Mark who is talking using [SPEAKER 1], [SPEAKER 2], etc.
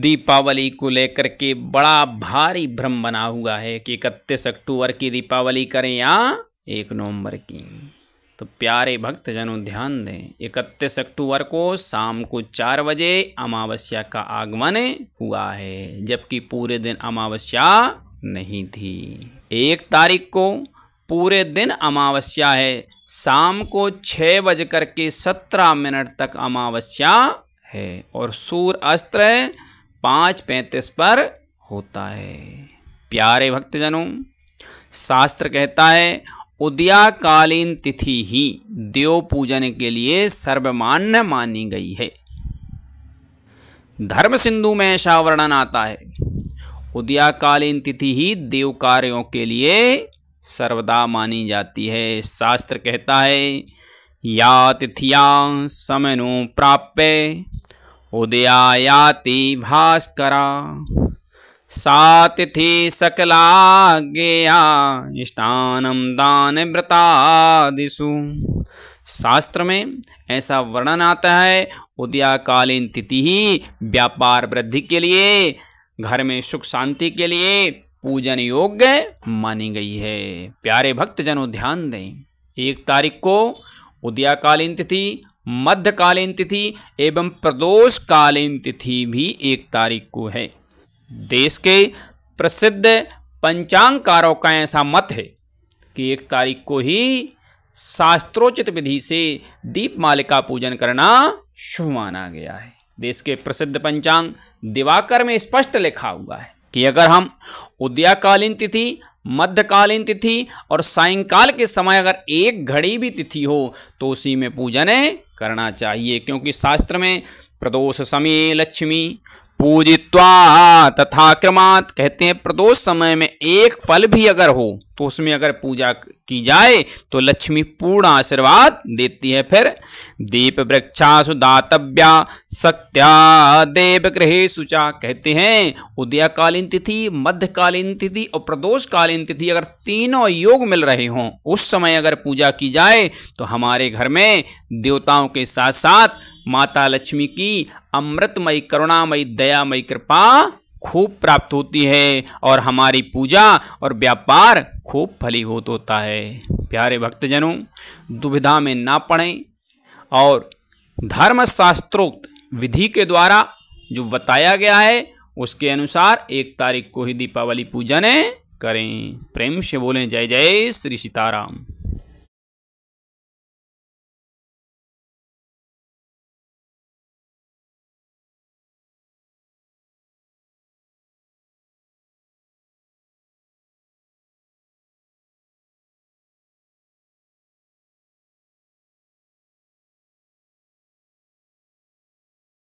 [SPEAKER 1] दीपावली को लेकर के बड़ा भारी भ्रम बना हुआ है कि इकतीस अक्टूबर की दीपावली करें या एक नवंबर की तो प्यारे भक्तजनों ध्यान दें इकतीस अक्टूबर को शाम को चार बजे अमावस्या का आगमन हुआ है जबकि पूरे दिन अमावस्या नहीं थी एक तारीख को पूरे दिन अमावस्या है शाम को छः बज करके सत्रह मिनट तक अमावस्या है और सूर्य अस्त्र पाँच पैंतीस पर होता है प्यारे भक्तजनों शास्त्र कहता है उदयाकालीन तिथि ही देव पूजन के लिए सर्वमान्य मानी गई है धर्म सिंधु में ऐसा वर्णन आता है उदयाकालीन तिथि ही देव कार्यों के लिए सर्वदा मानी जाती है शास्त्र कहता है या तिथिया समय प्राप्य उदयायाति भास्करा सातिथि सकलाज्ञेया दान व्रतादिशु शास्त्र में ऐसा वर्णन आता है उदयाकालीन तिथि ही व्यापार वृद्धि के लिए घर में सुख शांति के लिए पूजन योग्य मानी गई है प्यारे भक्तजनों ध्यान दें एक तारीख को उदयाकालीन तिथि मध्यकालीन तिथि एवं प्रदोषकालीन तिथि भी एक तारीख को है देश के प्रसिद्ध पंचांगकारों का ऐसा मत है कि एक तारीख को ही शास्त्रोचित विधि से दीपमालिका पूजन करना शुभ माना गया है देश के प्रसिद्ध पंचांग दिवाकर में स्पष्ट लिखा हुआ है कि अगर हम उदयाकालीन तिथि मध्यकालीन तिथि और सायंकाल के समय अगर एक घड़ी भी तिथि हो तो उसी में पूजन करना चाहिए क्योंकि शास्त्र में प्रदोष समय लक्ष्मी पूजित्वा तथा क्रमात् कहते हैं प्रदोष समय में एक फल भी अगर हो तो उसमें अगर पूजा की जाए तो लक्ष्मी पूर्ण आशीर्वाद देती है फिर दीप वृक्षासु दातव्या सत्या देव ग्रह सुचा कहते हैं उदयकालीन तिथि मध्यकालीन तिथि और प्रदोषकालीन तिथि अगर तीनों योग मिल रहे हों उस समय अगर पूजा की जाए तो हमारे घर में देवताओं के साथ साथ माता लक्ष्मी की अमृतमयी करुणामयी दयामयी कृपा खूब प्राप्त होती है और हमारी पूजा और व्यापार खूब फलीभूत तो होता है प्यारे भक्तजनों दुविधा में ना पड़ें और धर्मशास्त्रोक्त विधि के द्वारा जो बताया गया है उसके अनुसार एक तारीख को ही दीपावली पूजन करें प्रेम से बोलें जय जय श्री सीताराम